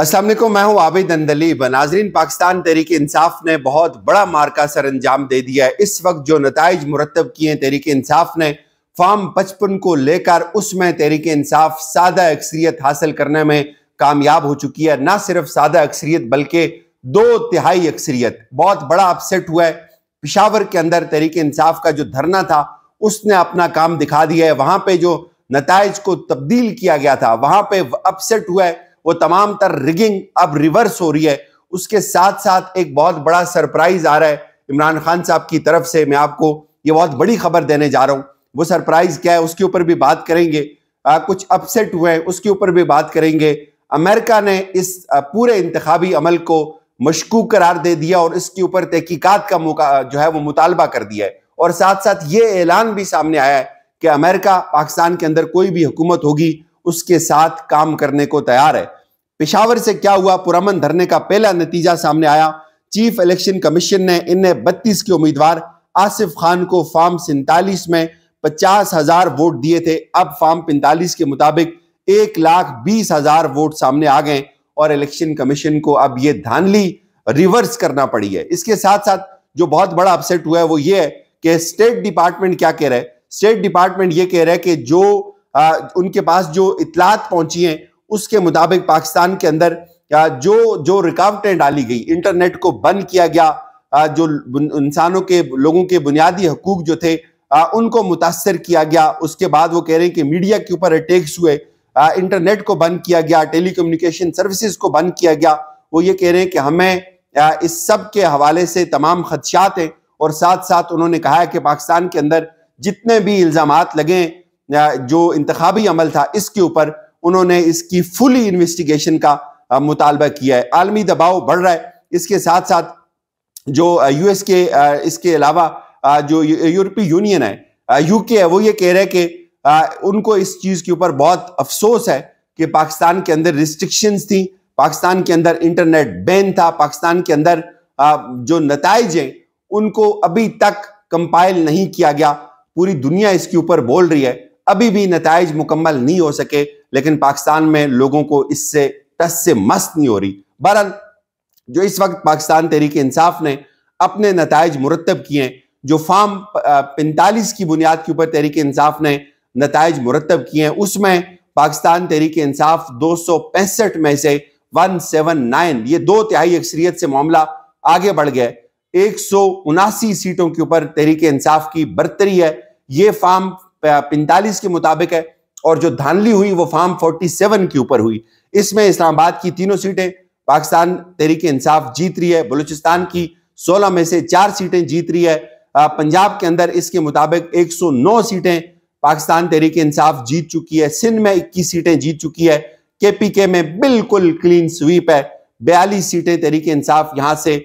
असलम मैं हूं आबिद अंदली नाजरीन पाकिस्तान तहरीक इंसाफ ने बहुत बड़ा मार्का सर अंजाम दे दिया है इस वक्त जो नतज मुरतब किए हैं तहरीक इंसाफ ने फार्म पचपन को लेकर उसमें तहरीक इंसाफ सादा अक्सरियत हासिल करने में कामयाब हो चुकी है ना सिर्फ सादा अक्सरियत बल्कि दो तिहाई अक्सरियत बहुत बड़ा अपसेट हुआ है पिशावर के अंदर तहरीक इंसाफ का जो धरना था उसने अपना काम दिखा दिया है वहां पर जो नतज को तब्दील किया गया था वहां पर अपसेट हुआ है वो तमाम तर रिगिंग अब रिवर्स हो रही है उसके साथ साथ एक बहुत बड़ा सरप्राइज आ रहा है इमरान खान साहब की तरफ से मैं आपको ये बहुत बड़ी खबर देने जा रहा हूँ वो सरप्राइज क्या है उसके ऊपर भी बात करेंगे आ, कुछ अपसेट हुए हैं उसके ऊपर भी बात करेंगे अमेरिका ने इस पूरे इंतबी अमल को मशकूक करार दे दिया और इसके ऊपर तहकीकत का जो है वो मुतालबा कर दिया है और साथ साथ ये ऐलान भी सामने आया है कि अमेरिका पाकिस्तान के अंदर कोई भी हुकूमत होगी उसके साथ काम करने को तैयार है पिशावर से क्या हुआ पुरमन धरने का पहला नतीजा सामने आया चीफ इलेक्शन कमीशन ने इन्हें बत्तीस के उम्मीदवार आसिफ खान को फार्म सैतालीस में पचास हजार वोट दिए थे अब फार्म पैंतालीस के मुताबिक एक लाख बीस हजार वोट सामने आ गए और इलेक्शन कमीशन को अब यह धानली रिवर्स करना पड़ी है इसके साथ साथ जो बहुत बड़ा अपसेट हुआ है वो ये है कि स्टेट डिपार्टमेंट क्या कह रहा है स्टेट डिपार्टमेंट ये कह रहा है कि जो आ, उनके पास जो इतलात पहुंची है उसके मुताबिक पाकिस्तान के अंदर जो जो रुकावटें डाली गई इंटरनेट को बंद किया गया आ, जो इंसानों के लोगों के बुनियादी हकूक जो थे आ, उनको मुतासर किया गया उसके बाद वो कह रहे हैं कि मीडिया के ऊपर अटैक्स हुए आ, इंटरनेट को बंद किया गया टेली कम्युनिकेशन सर्विसेज को बंद किया गया वो ये कह रहे हैं कि हमें आ, इस सब के हवाले से तमाम खदशात हैं और साथ साथ उन्होंने कहा है कि पाकिस्तान के अंदर जितने भी इल्ज़ाम लगें जो इंतबी अमल था इसके ऊपर उन्होंने इसकी फुली इन्वेस्टिगेशन का मुतालबा किया है आलमी दबाव बढ़ रहा है इसके साथ साथ जो यू एस के इसके अलावा जो यूरोपीय यूनियन है यूके है वो ये कह रहे हैं कि उनको इस चीज़ के ऊपर बहुत अफसोस है कि पाकिस्तान के अंदर रिस्ट्रिक्शंस थी पाकिस्तान के अंदर इंटरनेट बैन था पाकिस्तान के अंदर जो नतज हैं उनको अभी तक कंपाइल नहीं किया गया पूरी दुनिया इसके ऊपर बोल रही है अभी भी नतज मुकम्मल नहीं हो सके लेकिन पाकिस्तान में लोगों को इससे टस से मस्त नहीं हो रही बहरहाल जो इस वक्त पाकिस्तान तहरीक इंसाफ ने अपने नतज मुरतब किए जो फार्म पैंतालीस की बुनियाद के ऊपर तहरीक इंसाफ ने नतज मुरतब किए हैं उसमें पाकिस्तान तहरीक इंसाफ दो सौ पैंसठ में से वन सेवन नाइन ये दो तिहाई अक्सरियत से मामला आगे बढ़ गया एक सौ उनासी सीटों के ऊपर तहरीक इंसाफ की बरतरी है ये फार्म पैंतालीस के मुताबिक है और जो धानली हुई वो फार्म फोर्टी सेवन के ऊपर हुई इसमें इस्लामाबाद की तीनों सीटें पाकिस्तान तहरीक इंसाफ जीत रही है बलूचिस्तान की सोलह में से चार सीटें जीत रही है पंजाब के अंदर इसके मुताबिक 109 सीटें पाकिस्तान तहरीक इंसाफ जीत चुकी है सिंध में 21 सीटें जीत चुकी है के में बिल्कुल क्लीन स्वीप है बयालीस सीटें तहरीक इंसाफ यहां से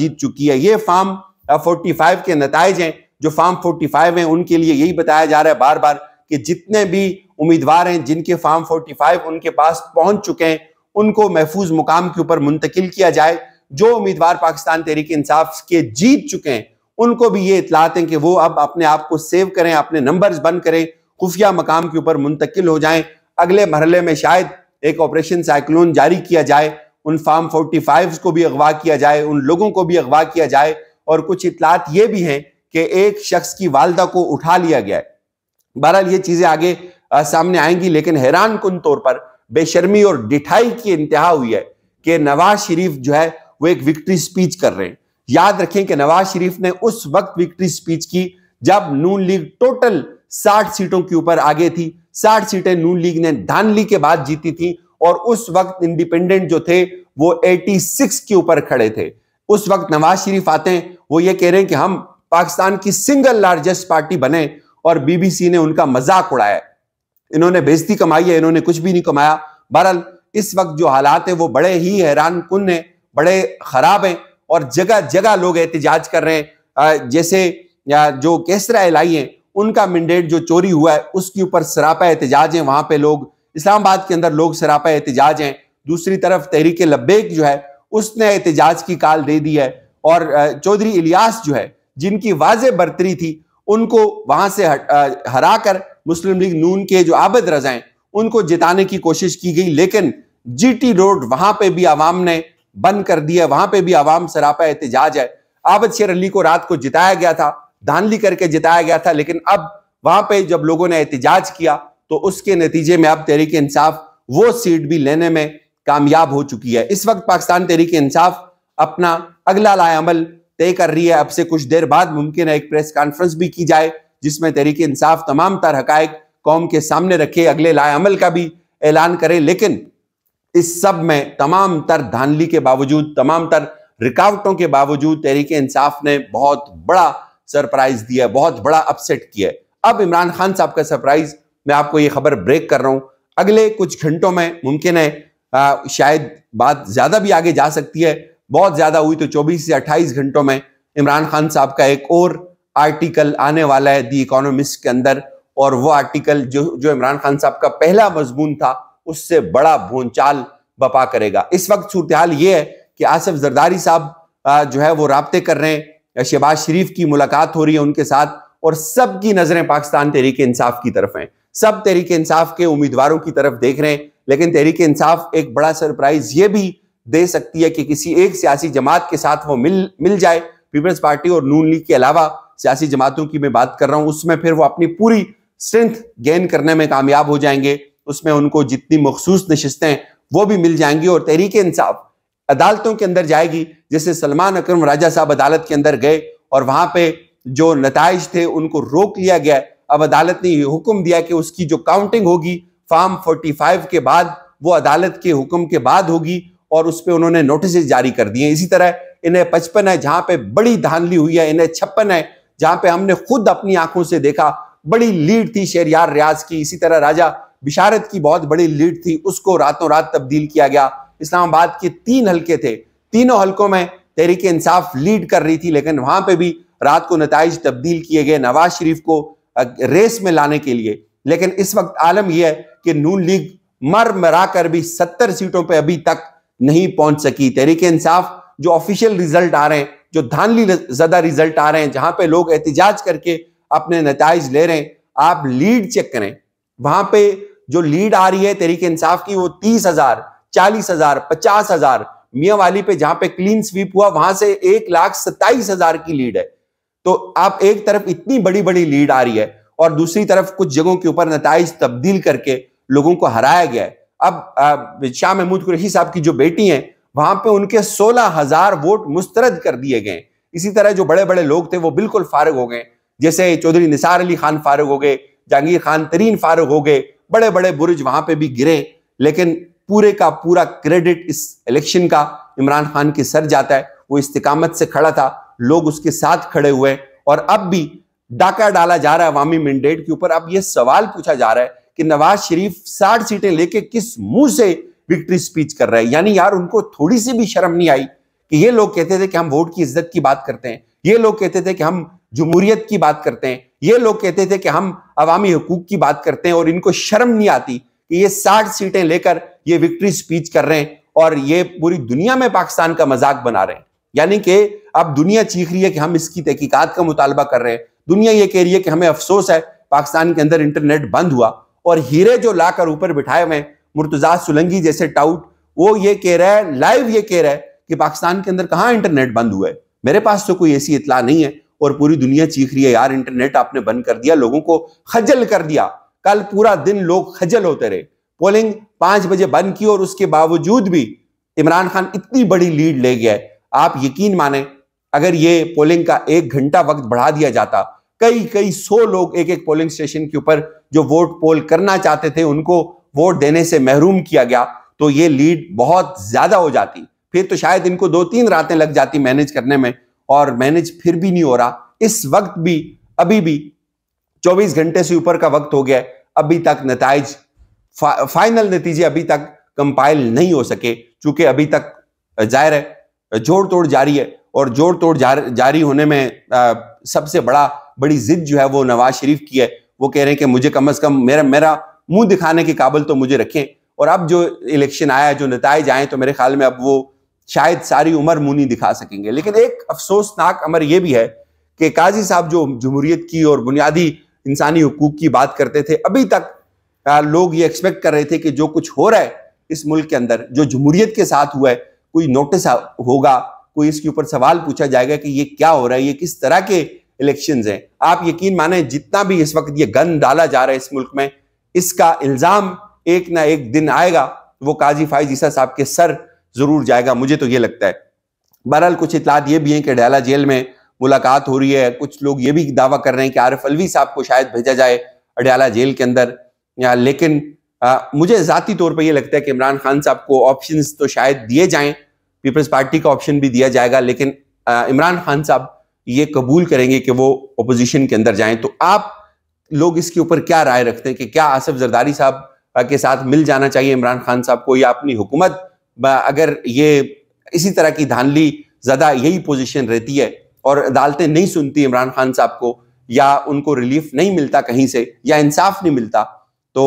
जीत चुकी है ये फार्म फाइव के नतज हैं जो फार्म 45 हैं उनके लिए यही बताया जा रहा है बार बार कि जितने भी उम्मीदवार हैं जिनके फार्म 45 उनके पास पहुंच चुके हैं उनको महफूज मुकाम के ऊपर मुंतकिल किया जाए जो उम्मीदवार पाकिस्तान तहरीक इंसाफ के जीत चुके हैं उनको भी ये इतलात हैं कि वो अब अपने आप को सेव करें अपने नंबर बंद करें खुफिया मकाम के ऊपर मुंतकिल हो जाए अगले मरले में शायद एक ऑपरेशन साइक्लोन जारी किया जाए उन फार्म 45 को भी अगवा किया जाए उन लोगों को भी अगवा किया जाए और कुछ इतलात ये भी हैं कि एक शख्स की वालदा को उठा लिया गया है बहरहाल ये चीजें आगे आ, सामने आएंगी लेकिन हैरान कन तौर पर बेशर्मी और डिठाई की इंतहा हुई है कि नवाज शरीफ जो है वो एक विक्ट्री स्पीच कर रहे हैं याद रखें कि नवाज शरीफ ने उस वक्त विक्ट्री स्पीच की जब नून लीग टोटल साठ सीटों के ऊपर आगे थी साठ सीटें नून लीग ने धानली के बाद जीती थी और उस वक्त इंडिपेंडेंट जो थे वो 86 के ऊपर खड़े थे उस वक्त नवाज शरीफ आते हैं वो ये कह रहे हैं कि हम पाकिस्तान की सिंगल लार्जेस्ट पार्टी बने और बीबीसी ने उनका मजाक उड़ाया इन्होंने बेजती कमाई है इन्होंने कुछ भी नहीं कमाया बहरहाल इस वक्त जो हालात है वो बड़े ही हैरान कन है बड़े खराब हैं और जगह जगह लोग एहतजाज कर रहे हैं जैसे या जो केसरा एल आई है उनका मंडेट जो चोरी हुआ है उसके ऊपर सरापा एहतजाज है वहां पे लोग इस्लामाबाद के अंदर लोग सरापा एहतजाज हैं दूसरी तरफ तहरीक लब्बेक जो है उसने एहतजाज की काल दे दी है और चौधरी इलियास जो है जिनकी वाज बरतरी थी उनको वहां से हरा कर मुस्लिम लीग नून के जो आबद रजाएं उनको जिताने की कोशिश की गई लेकिन जीटी रोड वहां पे भी आवाम ने बंद कर दिया वहां पे भी आवाम सरापा एहतजाज है आबद शेर अली को रात को जिताया गया था धानली करके जिताया गया था लेकिन अब वहां पे जब लोगों ने एहतजाज किया तो उसके नतीजे में अब तहरीक इंसाफ वो सीट भी लेने में कामयाब हो चुकी है इस वक्त पाकिस्तान तहरीक इंसाफ अपना अगला अमल तय कर रही है अब से कुछ देर बाद मुमकिन है एक प्रेस कॉन्फ्रेंस भी की जाए जिसमें तहरीक इंसाफ तमाम तर हक कौम के सामने रखे अगले अमल का भी ऐलान करे लेकिन इस सब में तमाम तर धानली के बावजूद तमाम तर रिकावटों के बावजूद तहरीक इंसाफ ने बहुत बड़ा सरप्राइज दिया है बहुत बड़ा अपसेट किया है अब इमरान खान साहब का सरप्राइज मैं आपको ये खबर ब्रेक कर रहा हूं अगले कुछ घंटों में मुमकिन है आ, शायद बात ज्यादा भी आगे जा सकती है बहुत ज्यादा हुई तो 24 से 28 घंटों में इमरान खान साहब का एक और आर्टिकल आने वाला है दी इकोनॉमिस्ट के अंदर और वो आर्टिकल जो जो इमरान खान साहब का पहला मजमून था उससे बड़ा भोनचाल बपा करेगा इस वक्त सूरत हाल ये है कि आसफ जरदारी साहब जो है वो रबते कर रहे हैं शहबाज शरीफ की मुलाकात हो रही है उनके साथ और सबकी नजरें पाकिस्तान तहरीक इंसाफ की तरफ हैं सब तहरीक इंसाफ के उम्मीदवारों की तरफ देख रहे हैं लेकिन तहरीक इंसाफ एक बड़ा सरप्राइज ये भी दे सकती है कि किसी एक सियासी जमात के साथ वो मिल मिल जाए पीपल्स पार्टी और नून लीग के अलावा सियासी जमातों की मैं बात कर रहा हूं उसमें फिर वो अपनी पूरी स्ट्रेंथ गेन करने में कामयाब हो जाएंगे उसमें उनको जितनी मखसूस नशस्तें वो भी मिल जाएंगी और तहरीक इंसाफ अदालतों के अंदर जाएगी जैसे सलमान अक्रम राजा साहब अदालत के अंदर गए और वहां पे जो नतज थे उनको रोक लिया गया अब अदालत ने हुक्म दिया कि उसकी जो काउंटिंग होगी फार्म 45 के बाद वो अदालत के हुक्म के बाद होगी और उस पर उन्होंने नोटिस जारी कर दिए इसी तरह इन्हें पचपन है जहां पे बड़ी धांधली हुई है इन्हें छप्पन है जहां पे हमने खुद अपनी आंखों से देखा बड़ी लीड थी शेरियार रियाज की इसी तरह राजा बिशारत की बहुत बड़ी लीड थी उसको रातों रात तब्दील किया गया इस्लामाबाद के तीन हल्के थे तीनों हलकों में तहरीक इंसाफ लीड कर रही थी लेकिन वहां पर भी रात को नतज तब्दील किए गए नवाज शरीफ को रेस में लाने के लिए लेकिन इस वक्त आलम यह है कि नून लीग मर मरा कर भी सत्तर सीटों पर अभी तक नहीं पहुंच सकी तहरीक इंसाफ जो ऑफिशियल रिजल्ट आ रहे हैं जो धानली ज्यादा रिजल्ट आ रहे हैं जहां पे लोग एहतजाज करके अपने नतज ले रहे हैं आप लीड चेक करें वहां पे जो लीड आ रही है तहरीक इंसाफ की वो तीस हजार चालीस हजार पचास हजार मिया वाली पे जहां पे क्लीन स्वीप हुआ वहां से एक लाख सत्ताईस हजार की लीड है तो आप एक तरफ इतनी बड़ी बड़ी लीड आ रही है और दूसरी तरफ कुछ जगहों के ऊपर नतज तब्दील करके लोगों को हराया गया है अब शाह महमूद कुरैशी साहब की जो बेटी हैं वहां पे उनके सोलह हजार वोट मुस्तरद कर दिए गए इसी तरह जो बड़े बड़े लोग थे वो बिल्कुल फारग हो गए जैसे चौधरी निसार अली खान फारग हो गए जहांगीर खान तरीन फारग हो गए बड़े बड़े बुरज वहां पे भी गिरे लेकिन पूरे का पूरा क्रेडिट इस इलेक्शन का इमरान खान के सर जाता है वो इस्तकामत से खड़ा था लोग उसके साथ खड़े हुए और अब भी डाका डाला जा रहा है अवामी मैंडेट के ऊपर अब यह सवाल पूछा जा रहा है कि नवाज शरीफ साठ सीटें लेके किस मुंह से विक्ट्री स्पीच कर रहे है यानी यार उनको थोड़ी सी भी शर्म नहीं आई कि ये लोग कहते थे कि हम वोट की इज्जत की बात करते हैं ये लोग कहते थे कि हम जमहूरियत की बात करते हैं ये लोग कहते थे कि हम अवामी हकूक की बात करते हैं और इनको शर्म नहीं आती कि ये साठ सीटें लेकर ये विक्ट्री स्पीच कर रहे हैं और ये पूरी दुनिया में पाकिस्तान का मजाक बना रहे हैं यानी कि अब दुनिया चीख रही है कि हम इसकी तहकीकत का मुतालबा कर रहे हैं दुनिया ये कह रही है कि हमें अफसोस है पाकिस्तान के अंदर इंटरनेट बंद हुआ और हीरे जो लाकर ऊपर बिठाए हुए मुर्तजा सुलंगी जैसे टाउट वो ये कह रहा है लाइव ये कह रहा है कि पाकिस्तान के अंदर कहाँ इंटरनेट बंद हुआ है मेरे पास तो कोई ऐसी इतला नहीं है और पूरी दुनिया चीख रही है यार इंटरनेट आपने बंद कर दिया लोगों को खजल कर दिया कल पूरा दिन लोग खजल होते रहे पोलिंग पांच बजे बंद की और उसके बावजूद भी इमरान खान इतनी बड़ी लीड ले गया है आप यकीन माने अगर ये पोलिंग का एक घंटा वक्त बढ़ा दिया जाता कई कई सौ लोग एक एक पोलिंग स्टेशन के ऊपर जो वोट पोल करना चाहते थे उनको वोट देने से महरूम किया गया तो ये लीड बहुत ज्यादा हो जाती फिर तो शायद इनको दो तीन रातें लग जाती मैनेज करने में और मैनेज फिर भी नहीं हो रहा इस वक्त भी अभी भी 24 घंटे से ऊपर का वक्त हो गया अभी तक नतज फा, फाइनल नतीजे अभी तक कंपाइल नहीं हो सके चूंकि अभी तक जाहिर है जोड़ तोड़ जारी है और जोड़ तोड़ जारी होने में आ, सबसे बड़ा बड़ी जिद जो है वो नवाज शरीफ की है वो कह रहे हैं कि मुझे कम अज कम मेरा मेरा मुंह दिखाने के काबल तो मुझे रखें और अब जो इलेक्शन आया जो नतज आए तो मेरे ख्याल में अब वो शायद सारी उम्र मुंह नहीं दिखा सकेंगे लेकिन एक अफसोसनाक अमर यह भी है कि काजी साहब जो जमहूरीत की और बुनियादी इंसानी हकूक की बात करते थे अभी तक लोग ये एक्सपेक्ट कर रहे थे कि जो कुछ हो रहा है इस मुल्क के अंदर जो जमहूरीत के साथ हुआ है कोई नोटिस होगा कोई इसके ऊपर सवाल पूछा जाएगा कि ये क्या हो रहा है ये किस तरह के इलेक्शंस हैं आप यकीन माने जितना भी इस वक्त ये गन डाला जा रहा है इस मुल्क में इसका इल्ज़ाम एक ना एक दिन आएगा वो काजी फाइज ईसा साहब के सर ज़रूर जाएगा मुझे तो ये लगता है बहरहाल कुछ इतलात ये भी हैं कि डाला जेल में मुलाकात हो रही है कुछ लोग ये भी दावा कर रहे हैं कि आरिफ अलवी साहब को शायद भेजा जाए अडयाला जेल के अंदर या लेकिन आ, मुझे ज़ाती तौर पर यह लगता है कि इमरान खान साहब को ऑप्शन तो शायद दिए जाएं पीपल्स पार्टी का ऑप्शन भी दिया जाएगा लेकिन इमरान खान साहब ये कबूल करेंगे कि वो अपोजिशन के अंदर जाएं तो आप लोग इसके ऊपर क्या राय रखते हैं कि क्या आसफ जरदारी साहब के साथ मिल जाना चाहिए इमरान खान साहब को या अपनी हुकूमत अगर ये इसी तरह की धानली ज़्यादा यही पोजिशन रहती है और अदालतें नहीं सुनती इमरान खान साहब को या उनको रिलीफ नहीं मिलता कहीं से या इंसाफ नहीं मिलता तो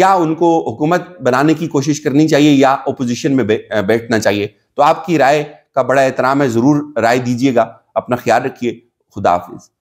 क्या उनको हुकूमत बनाने की कोशिश करनी चाहिए या अपोजिशन में बैठना चाहिए तो आपकी राय का बड़ा एहतराम है ज़रूर राय दीजिएगा अपना ख्याल रखिए खुदा हाफिज़